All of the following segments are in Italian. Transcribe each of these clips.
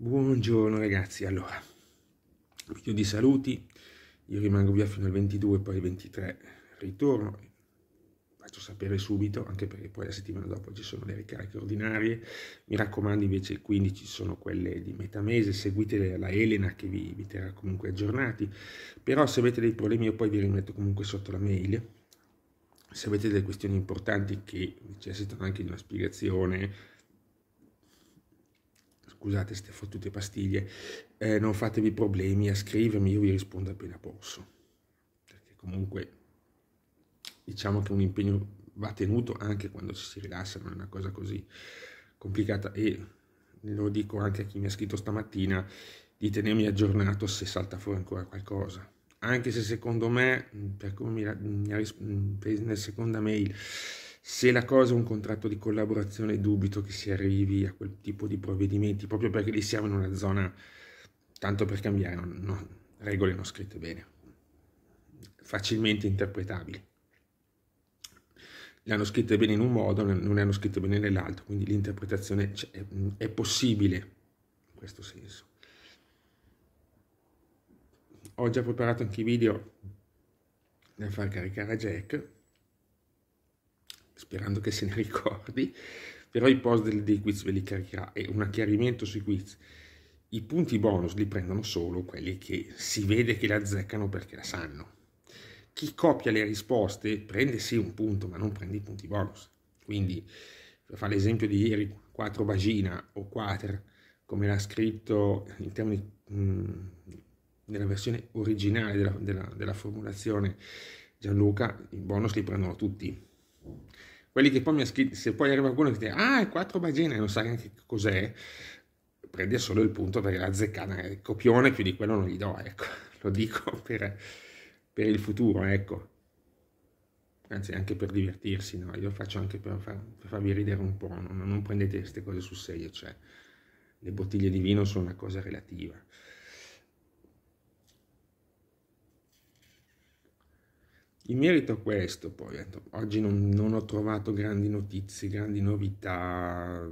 Buongiorno ragazzi, allora, video di saluti, io rimango via fino al 22, poi il 23 ritorno, faccio sapere subito, anche perché poi la settimana dopo ci sono le ricariche ordinarie, mi raccomando invece il 15 sono quelle di metà mese, seguite la Elena che vi, vi terrà comunque aggiornati, però se avete dei problemi io poi vi rimetto comunque sotto la mail, se avete delle questioni importanti che necessitano anche di una spiegazione, scusate queste fottute pastiglie, eh, non fatevi problemi a scrivermi, io vi rispondo appena posso. Perché comunque diciamo che un impegno va tenuto anche quando ci si rilassa, non è una cosa così complicata e lo dico anche a chi mi ha scritto stamattina di tenermi aggiornato se salta fuori ancora qualcosa anche se secondo me per come mi, mi ha risposto mm, nella seconda mail se la cosa è un contratto di collaborazione, dubito che si arrivi a quel tipo di provvedimenti, proprio perché lì siamo in una zona, tanto per cambiare, non, non, regole non scritte bene, facilmente interpretabili. Le hanno scritte bene in un modo, non le hanno scritte bene nell'altro, quindi l'interpretazione cioè, è, è possibile in questo senso. Ho già preparato anche i video da far caricare a Jack sperando che se ne ricordi, però i post del, dei quiz ve li caricherà e un chiarimento sui quiz. I punti bonus li prendono solo quelli che si vede che la azzeccano perché la sanno. Chi copia le risposte prende sì un punto, ma non prende i punti bonus. Quindi, per fare l'esempio di ieri, 4 vagina o 4, come l'ha scritto in termini mm, nella versione originale della, della, della formulazione Gianluca, i bonus li prendono tutti quelli che poi mi ha scritto, se poi arriva qualcuno che dice ah è 4 Bagene, non sa neanche cos'è, prende solo il punto per azzeccata il copione, più di quello non gli do, ecco, lo dico per, per il futuro, ecco. Anzi, anche per divertirsi, no? Io faccio anche per, far, per farvi ridere un po', non, non prendete queste cose sul serio, cioè le bottiglie di vino sono una cosa relativa. In merito a questo, poi eh, oggi non, non, ho trovato grandi notizie, grandi novità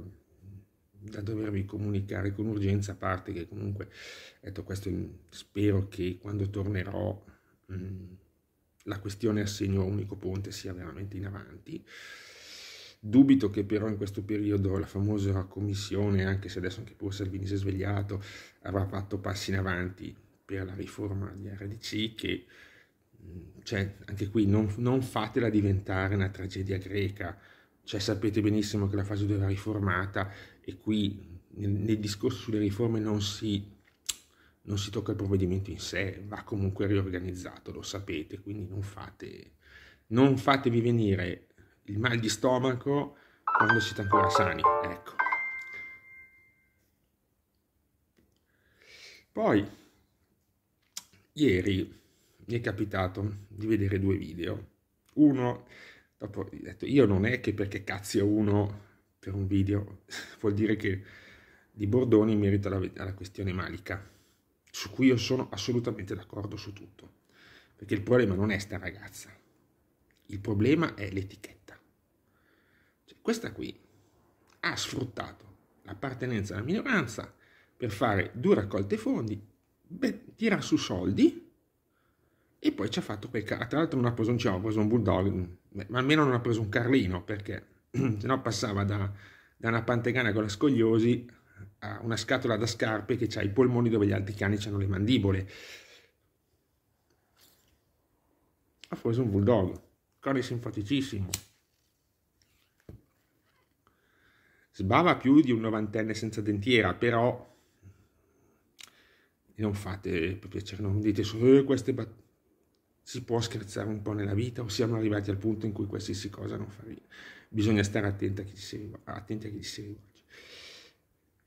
da dovervi comunicare con urgenza, a parte che comunque, detto questo, spero che quando tornerò mm, la questione assegno unico ponte sia veramente in avanti. Dubito che però in questo periodo la famosa commissione, anche se adesso anche pure Salvini si è svegliato, avrà fatto passi in avanti per la riforma di RDC che cioè, anche qui non, non, fatela diventare una tragedia greca, cioè, sapete benissimo che la fase 2 va riformata e qui nel, nel discorso sulle riforme non si, non si, tocca il provvedimento in sé, va comunque riorganizzato, lo sapete, quindi non, fate, non fatevi venire il mal di stomaco quando siete ancora sani, ecco. Poi, ieri mi è capitato di vedere due video. Uno, dopo detto, io non è che perché cazzo uno per un video, vuol dire che di Bordoni in merito alla, alla questione malica, su cui io sono assolutamente d'accordo su tutto, perché il problema non è sta ragazza, il problema è l'etichetta. Cioè, questa qui ha sfruttato l'appartenenza alla minoranza per fare due raccolte fondi, beh, tirar su soldi e poi ci ha fatto quel ca- Tra l'altro non ha preso un ciao, ha preso un bulldog, mm, ma almeno non ha preso un carlino, perché se no passava da, da, una pantegana con la scogliosi a una scatola da scarpe che ha i polmoni dove gli altri cani hanno le mandibole. Ha preso un bulldog, cane simpaticissimo. Sbava più di un novantenne senza dentiera, però... Non fate, per piacere, non dite solo eh, queste battute si può scherzare un po' nella vita o siamo arrivati al punto in cui qualsiasi cosa non fa ridere. Bisogna stare attenti a chi si, attenti a chi si rivolge.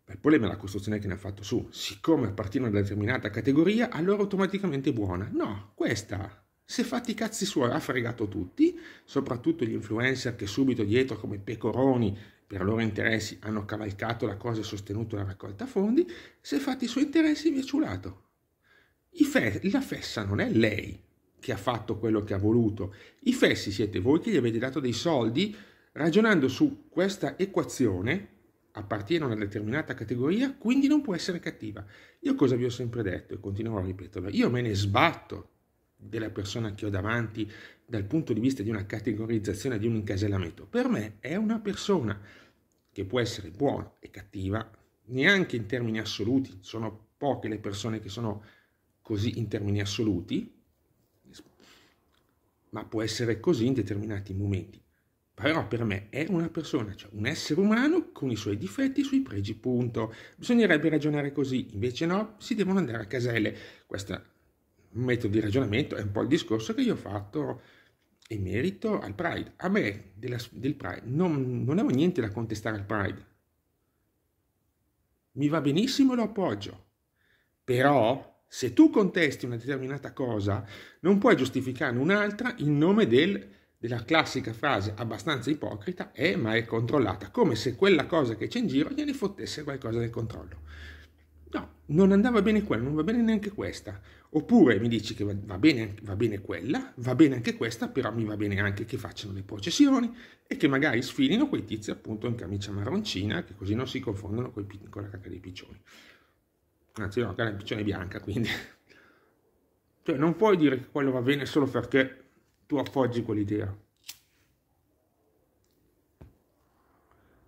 Il problema è la costruzione che ne ha fatto su. Siccome appartiene a una determinata categoria, allora automaticamente è buona. No, questa, se fatti i cazzi suoi, ha fregato tutti, soprattutto gli influencer che subito dietro come pecoroni per loro interessi hanno cavalcato la cosa e sostenuto la raccolta fondi, se fatti i suoi interessi vi è ciulato. Fe- la fessa non è lei, che ha fatto quello che ha voluto. I fessi siete voi che gli avete dato dei soldi ragionando su questa equazione appartiene a una determinata categoria, quindi non può essere cattiva. Io cosa vi ho sempre detto e continuerò a ripeterlo, io me ne sbatto della persona che ho davanti dal punto di vista di una categorizzazione, di un incasellamento. Per me è una persona che può essere buona e cattiva, neanche in termini assoluti, sono poche le persone che sono così in termini assoluti, ma può essere così in determinati momenti. Però per me è una persona, cioè un essere umano con i suoi difetti e i suoi pregi, punto. Bisognerebbe ragionare così, invece no, si devono andare a caselle. Questo metodo di ragionamento, è un po' il discorso che io ho fatto in merito al Pride. A me della, del Pride non, non avevo niente da contestare al Pride. Mi va benissimo, lo appoggio. Però se tu contesti una determinata cosa, non puoi giustificarne un'altra in nome del, della classica frase abbastanza ipocrita, è eh, ma è controllata, come se quella cosa che c'è in giro gliene fottesse qualcosa del controllo. No, non andava bene quella, non va bene neanche questa. Oppure mi dici che va bene, va bene quella, va bene anche questa, però mi va bene anche che facciano le processioni e che magari sfilino quei tizi appunto in camicia marroncina, che così non si confondono con la cacca dei piccioni anzi no, è una piccione bianca, quindi. Cioè, non puoi dire che quello va bene solo perché tu appoggi quell'idea.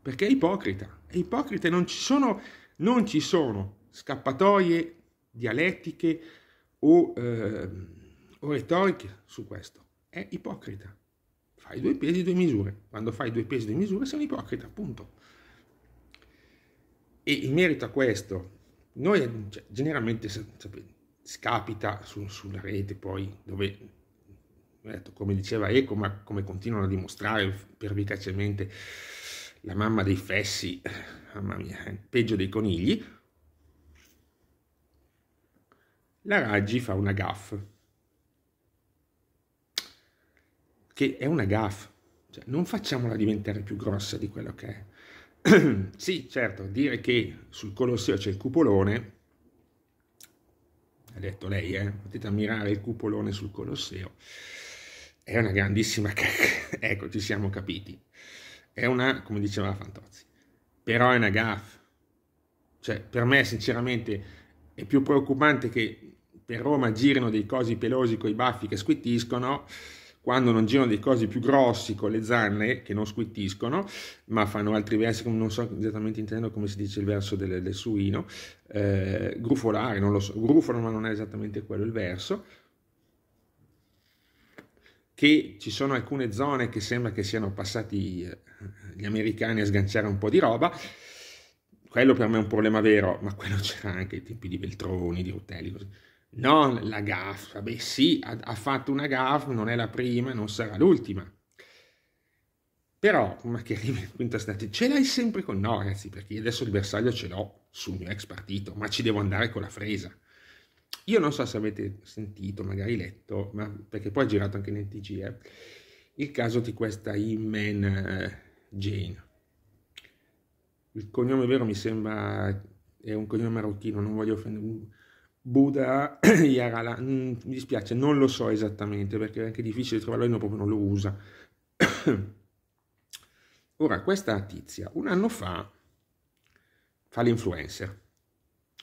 Perché è ipocrita, è ipocrita e non ci sono, non ci sono scappatoie dialettiche o, eh, o retoriche su questo. È ipocrita. Fai due pesi e due misure. Quando fai due pesi e due misure sei un ipocrita, appunto. E in merito a questo, noi cioè, generalmente scapita su, sulla rete poi dove, ecco, come diceva Eco, ma come continuano a dimostrare pervicacemente la mamma dei fessi, mamma mia, eh, peggio dei conigli, la Raggi fa una gaffe, che è una gaffe, cioè, non facciamola diventare più grossa di quello che è. sì, certo, dire che sul Colosseo c'è il cupolone, ha detto lei, eh, potete ammirare il cupolone sul Colosseo, è una grandissima cacca, ecco, ci siamo capiti, è una, come diceva Fantozzi, però è una gaffa, cioè per me sinceramente è più preoccupante che per Roma girino dei cosi pelosi con i baffi che squittiscono, quando non girano dei cosi più grossi con le zanne che non squittiscono, ma fanno altri versi, non so esattamente intendo come si dice il verso del, del suino, eh, grufolare, non lo so, grufano ma non è esattamente quello il verso, che ci sono alcune zone che sembra che siano passati eh, gli americani a sganciare un po' di roba, quello per me è un problema vero, ma quello c'era anche ai tempi di Veltroni, di Rutelli, così non la gaffa, beh sì, ha, ha fatto una GAF, non è la prima, non sarà l'ultima. Però, ma che arrivi in quinta stante, ce l'hai sempre con no, ragazzi, perché adesso il bersaglio ce l'ho sul mio ex partito, ma ci devo andare con la fresa. Io non so se avete sentito, magari letto, ma perché poi ha girato anche nel TG, eh, il caso di questa Iman eh, Jane. Il cognome vero mi sembra, è un cognome marocchino, non voglio offendere Buddha Yarala, mm, mi dispiace, non lo so esattamente perché è anche difficile trovarlo, no, proprio non lo usa. Ora, questa tizia un anno fa fa l'influencer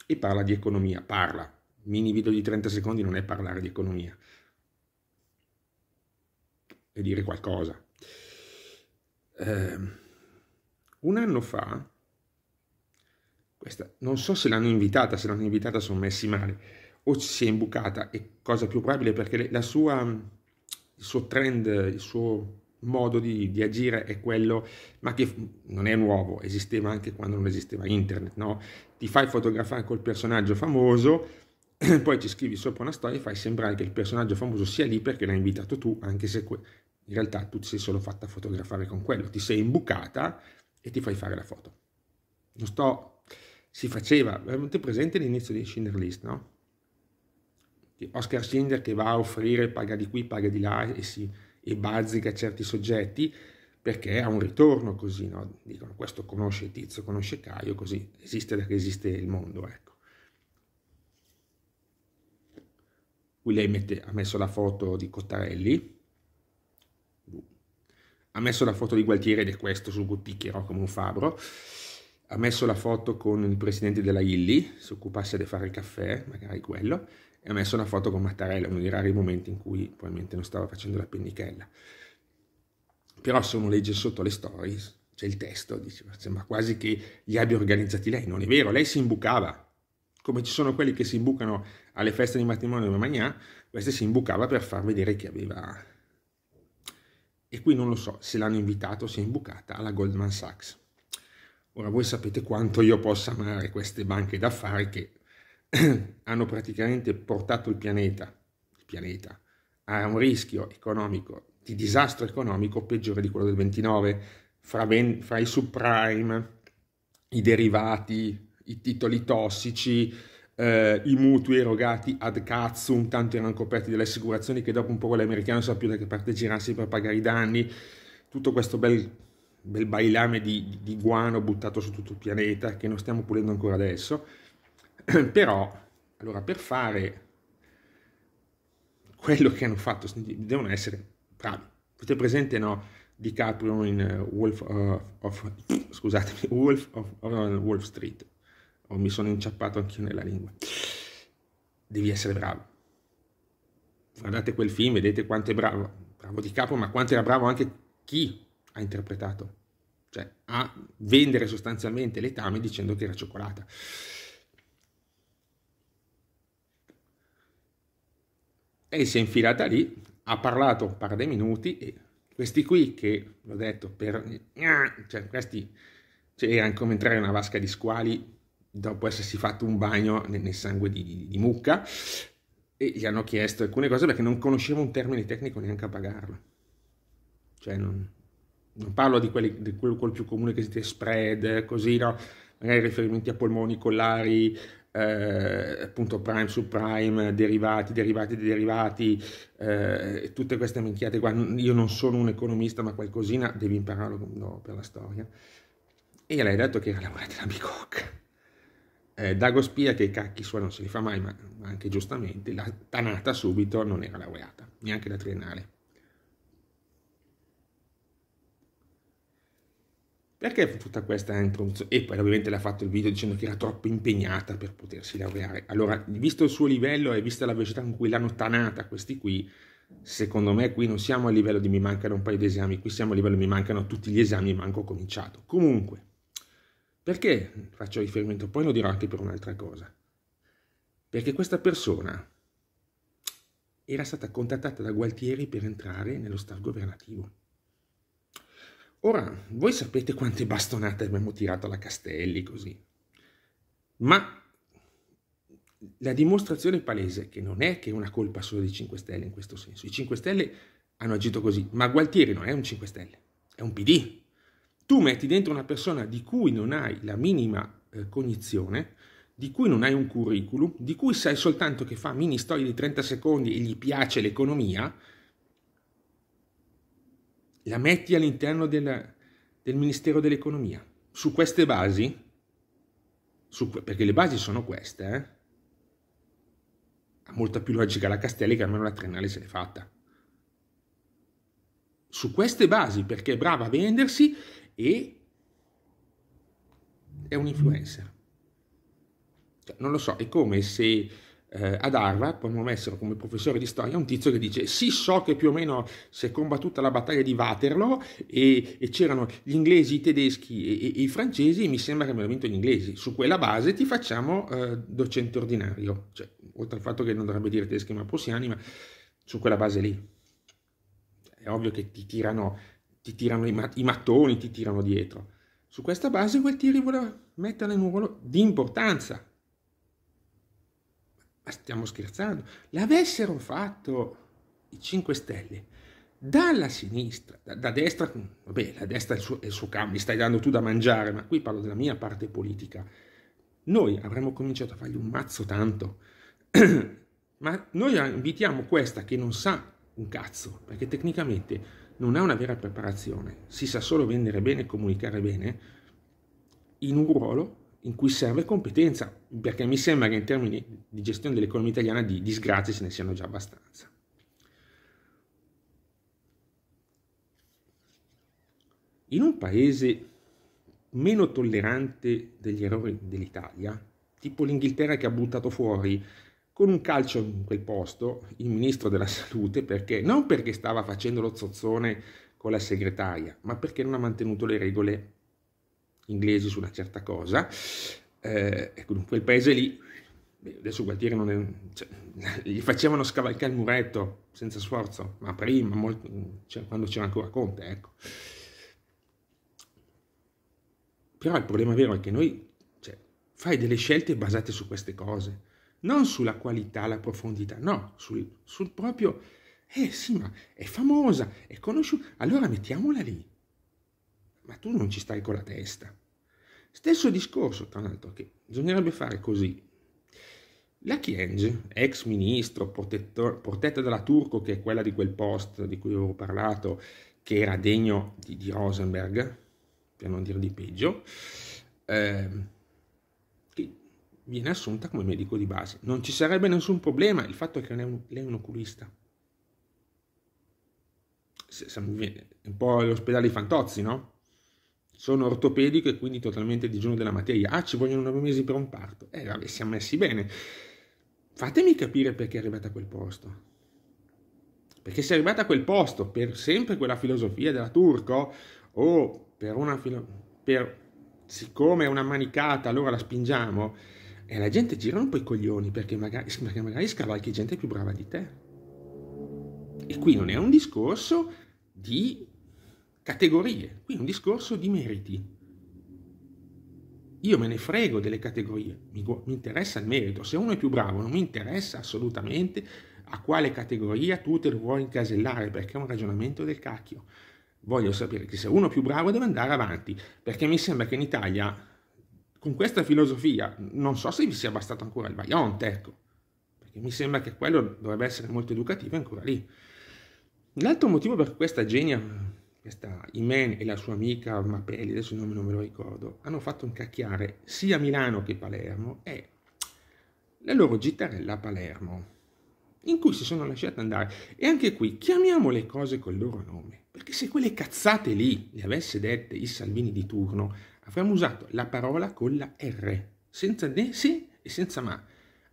e parla di economia, parla, mini video di 30 secondi non è parlare di economia, è dire qualcosa. Eh, un anno fa questa non so se l'hanno invitata, se l'hanno invitata sono messi male, o ci si è imbucata, e cosa più probabile perché la sua, il suo trend, il suo modo di, di, agire è quello, ma che non è nuovo, esisteva anche quando non esisteva internet, no? Ti fai fotografare col personaggio famoso, poi ci scrivi sopra una storia e fai sembrare che il personaggio famoso sia lì perché l'hai invitato tu, anche se in realtà tu ti sei solo fatta fotografare con quello, ti sei imbucata e ti fai fare la foto. Non sto si faceva, avete presente l'inizio di Schindler List, no? Oscar Schindler che va a offrire paga di qui, paga di là e, si, e bazzica certi soggetti perché ha un ritorno così, no? Dicono questo conosce Tizio, conosce Caio, così esiste da che esiste il mondo, ecco. Qui lei mette, ha messo la foto di Cottarelli, ha messo la foto di Gualtieri ed è questo su cui picchierò come un fabbro ha messo la foto con il presidente della Illy, si occupasse di fare il caffè, magari quello, e ha messo una foto con Mattarella, uno dei rari momenti in cui probabilmente non stava facendo la pennichella. Però se uno legge sotto le stories, c'è il testo, dice, sembra quasi che li abbia organizzati lei, non è vero, lei si imbucava, come ci sono quelli che si imbucano alle feste di matrimonio di Magnà, questa si imbucava per far vedere che aveva... E qui non lo so se l'hanno invitato o si è imbucata alla Goldman Sachs. Ora voi sapete quanto io possa amare queste banche d'affari che hanno praticamente portato il pianeta, il pianeta a un rischio economico, di disastro economico peggiore di quello del 29, fra, ben, fra i subprime, i derivati, i titoli tossici, eh, i mutui erogati ad cazzo, tanto erano coperti dalle assicurazioni che dopo un po' l'americano sa più da che parte girarsi per pagare i danni, tutto questo bel bel bailame di, di guano buttato su tutto il pianeta che non stiamo pulendo ancora adesso, però allora per fare quello che hanno fatto devono essere bravi. Avete presente no? Di Caprio in eh, Wolf of, of scusatemi, Wolf of, of eh, Wolf Street. o oh, mi sono inciappato anch'io nella lingua. Devi essere bravo. Guardate quel film, vedete quanto è bravo. Bravo di capo, ma quanto era bravo anche chi ha interpretato, cioè a vendere sostanzialmente letame dicendo che era cioccolata. E si è infilata lì, ha parlato un par di minuti e questi qui che, l'ho detto, per... cioè questi cioè, erano come entrare in una vasca di squali dopo essersi fatto un bagno nel sangue di, di, di mucca e gli hanno chiesto alcune cose perché non conoscevo un termine tecnico neanche a pagarlo. Cioè non, non parlo di, quelli, di quello, quello, più comune che esiste, spread, così, no? magari riferimenti a polmoni, collari, eh, appunto prime su prime, derivati, derivati di derivati, eh, tutte queste minchiate qua. Io non sono un economista, ma qualcosina devi impararlo no, per la storia. E gliel'hai detto che era lavorata la bicocca. Eh, Dago Spia, che i cacchi suoi non se li fa mai, ma anche giustamente, la tanata subito, non era laureata, neanche da triennale. Perché tutta questa introduzione? E poi ovviamente l'ha fatto il video dicendo che era troppo impegnata per potersi laureare. Allora, visto il suo livello e vista la velocità con cui l'hanno tanata questi qui, secondo me qui non siamo a livello di mi mancano un paio di esami, qui siamo a livello di mi mancano tutti gli esami e manco ho cominciato. Comunque, perché faccio riferimento? Poi lo dirò anche per un'altra cosa. Perché questa persona era stata contattata da Gualtieri per entrare nello staff governativo Ora, voi sapete quante bastonate abbiamo tirato alla Castelli così, ma la dimostrazione è palese che non è che è una colpa solo dei 5 Stelle in questo senso. I 5 Stelle hanno agito così, ma Gualtieri non è un 5 Stelle, è un PD. Tu metti dentro una persona di cui non hai la minima eh, cognizione, di cui non hai un curriculum, di cui sai soltanto che fa mini storie di 30 secondi e gli piace l'economia, la metti all'interno del, del Ministero dell'Economia. Su queste basi, su, perché le basi sono queste, eh? ha molta più logica la Castelli che almeno la Triennale se l'è fatta. Su queste basi, perché è brava a vendersi e è un influencer. Cioè, non lo so, è come se eh, ad Harvard, promomessero come professore di storia un tizio che dice sì so che più o meno si è combattuta la battaglia di Waterloo e, e c'erano gli inglesi, i tedeschi e, e, i francesi e mi sembra che abbiano vinto gli inglesi, su quella base ti facciamo eh, docente ordinario, cioè, oltre al fatto che non dovrebbe dire tedeschi ma prussiani, ma su quella base lì. È ovvio che ti tirano, ti tirano i, mat- i mattoni, ti tirano dietro. Su questa base Gualtieri voleva metterla in un ruolo di importanza, stiamo scherzando. L'avessero fatto i 5 Stelle dalla sinistra, da, da, destra, mm, vabbè, la destra è il, suo, è il suo campo, mi stai dando tu da mangiare, ma qui parlo della mia parte politica. Noi avremmo cominciato a fargli un mazzo tanto, ma noi invitiamo questa che non sa un cazzo, perché tecnicamente non ha una vera preparazione, si sa solo vendere bene e comunicare bene, in un ruolo in cui serve competenza, perché mi sembra che in termini di gestione dell'economia italiana di disgrazie se ne siano già abbastanza. In un paese meno tollerante degli errori dell'Italia, tipo l'Inghilterra che ha buttato fuori con un calcio in quel posto il ministro della salute perché non perché stava facendo lo zozzone con la segretaria, ma perché non ha mantenuto le regole inglesi su una certa cosa, eh, ecco, dunque il paese lì, adesso Gualtieri non è, cioè, gli facevano scavalcare il muretto senza sforzo, ma prima, molto, cioè, quando c'era ancora Conte, ecco. Però il problema vero è che noi cioè, fai delle scelte basate su queste cose, non sulla qualità, la profondità, no, sul, sul proprio, eh sì, ma è famosa, è conosciuta, allora mettiamola lì. Ma tu non ci stai con la testa. Stesso discorso, tra l'altro, che bisognerebbe fare così. La Chienge, ex ministro, protettor, protetta dalla Turco, che è quella di quel post di cui avevo parlato, che era degno di, di Rosenberg, per non dire di peggio, eh, che viene assunta come medico di base. Non ci sarebbe nessun problema il fatto che lei è un, lei è un oculista. è un po' l'ospedale di Fantozzi, no? sono ortopedico e quindi totalmente digiuno della materia. Ah, ci vogliono nove mesi per un parto. Eh, vabbè, siamo messi bene. Fatemi capire perché è arrivata a quel posto. Perché se è arrivata a quel posto per sempre quella filosofia della Turco o per una filo- per siccome è una manicata allora la spingiamo e la gente gira un po' i coglioni perché magari, perché magari scavalchi gente più brava di te. E qui non è un discorso di categorie, qui è un discorso di meriti. Io me ne frego delle categorie, mi, mi interessa il merito, se uno è più bravo non mi interessa assolutamente a quale categoria tu te lo vuoi incasellare, perché è un ragionamento del cacchio. Voglio sapere che se uno è più bravo deve andare avanti, perché mi sembra che in Italia con questa filosofia non so se vi sia bastato ancora il Vaillant, ecco, perché mi sembra che quello dovrebbe essere molto educativo ancora lì. L'altro motivo per questa genia questa Imen e la sua amica Mapelli, adesso il nome non me lo ricordo, hanno fatto incacchiare sia Milano che Palermo e la loro gittarella a Palermo, in cui si sono lasciate andare. E anche qui chiamiamo le cose col loro nome, perché se quelle cazzate lì le avesse dette i Salvini di turno, avremmo usato la parola con la R, senza né sì e senza ma.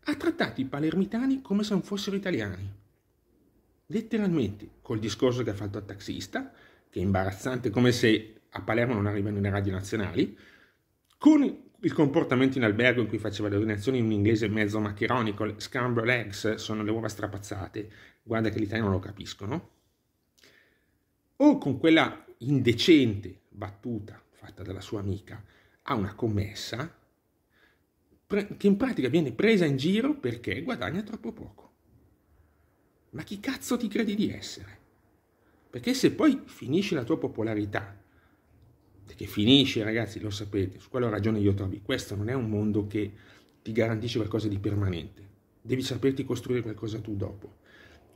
Ha trattato i palermitani come se non fossero italiani. Letteralmente, col discorso che ha fatto al taxista, che è imbarazzante, come se a Palermo non arrivano le radio nazionali, con il comportamento in albergo in cui faceva le donazioni in un inglese mezzo maccheronico, scambio legs, sono le uova strapazzate, guarda che l'italiano non lo capiscono, o con quella indecente battuta fatta dalla sua amica a una commessa, che in pratica viene presa in giro perché guadagna troppo poco. Ma chi cazzo ti credi di essere? Perché se poi finisce la tua popolarità, perché finisce ragazzi, lo sapete, su quello ragione io trovi, questo non è un mondo che ti garantisce qualcosa di permanente, devi saperti costruire qualcosa tu dopo.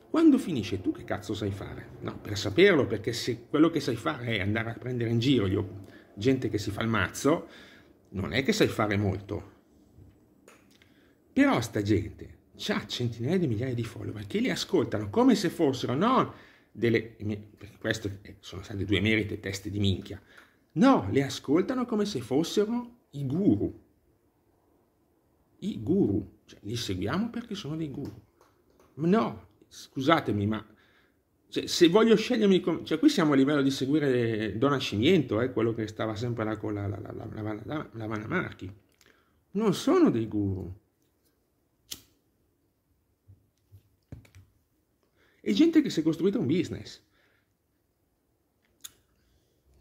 Quando finisce tu che cazzo sai fare? No, per saperlo, perché se quello che sai fare è andare a prendere in giro io, gente che si fa il mazzo, non è che sai fare molto. Però sta gente ha centinaia di migliaia di follower che li ascoltano come se fossero, no, delle... perché sono state due merite teste di minchia. No, le ascoltano come se fossero i guru. I guru, cioè li seguiamo perché sono dei guru. No, scusatemi, ma cioè, se voglio scegliermi, com- cioè qui siamo a livello di seguire Don Ascimiento, eh, quello che stava sempre là con la, la, la, la, la, la, la, la Marchi. Non sono dei guru, e gente che si è costruita un business.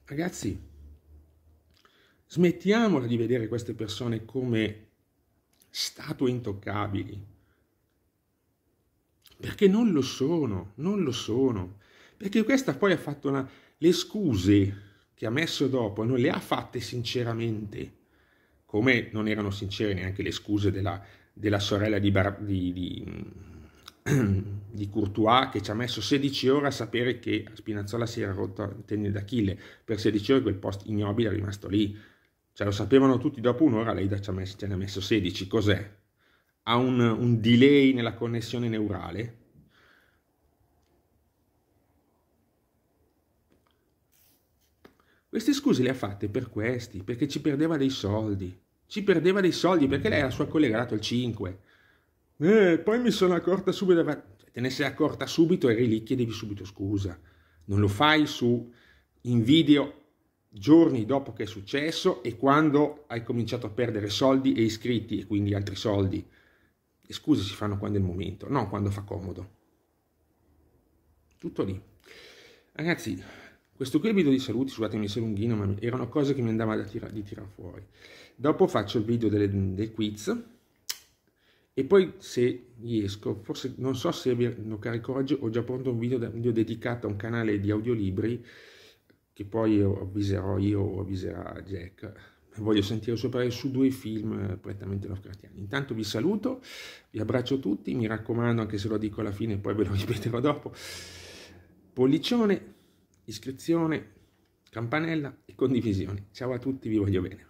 Ragazzi, smettiamola di vedere queste persone come statue intoccabili, perché non lo sono, non lo sono, perché questa poi ha fatto una... le scuse che ha messo dopo non le ha fatte sinceramente, come non erano sincere neanche le scuse della, della sorella di, Bar... di, di di Courtois che ci ha messo 16 ore a sapere che Spinazzola si era rotto il tendine d'Achille, per 16 ore quel post ignobile è rimasto lì, cioè lo sapevano tutti dopo un'ora, lei ci, messo, ci ne ha messo 16, cos'è? Ha un, un delay nella connessione neurale? Queste scuse le ha fatte per questi, perché ci perdeva dei soldi, ci perdeva dei soldi perché lei era sua collega dato il 5, eh, poi mi sono accorta subito, te ne sei accorta subito, eri lì, chiedevi subito scusa. Non lo fai su, in video giorni dopo che è successo e quando hai cominciato a perdere soldi e iscritti e quindi altri soldi. Le scuse si fanno quando è il momento, non quando fa comodo. Tutto lì. Ragazzi, questo qui è il video di saluti, scusatemi se è lunghino, ma erano cose che mi andava da di tirare fuori. Dopo faccio il video delle, del quiz e poi se riesco, forse non so se lo caricherò oggi, ho già pronto un video, un video dedicato a un canale di audiolibri che poi avviserò io o avviserà Jack. Voglio sentire il suo parere su due film prettamente Lovecraftiani. Intanto vi saluto, vi abbraccio tutti, mi raccomando anche se lo dico alla fine, poi ve lo ripeterò dopo. Pollicione, iscrizione, campanella e condivisione. Ciao a tutti, vi voglio bene.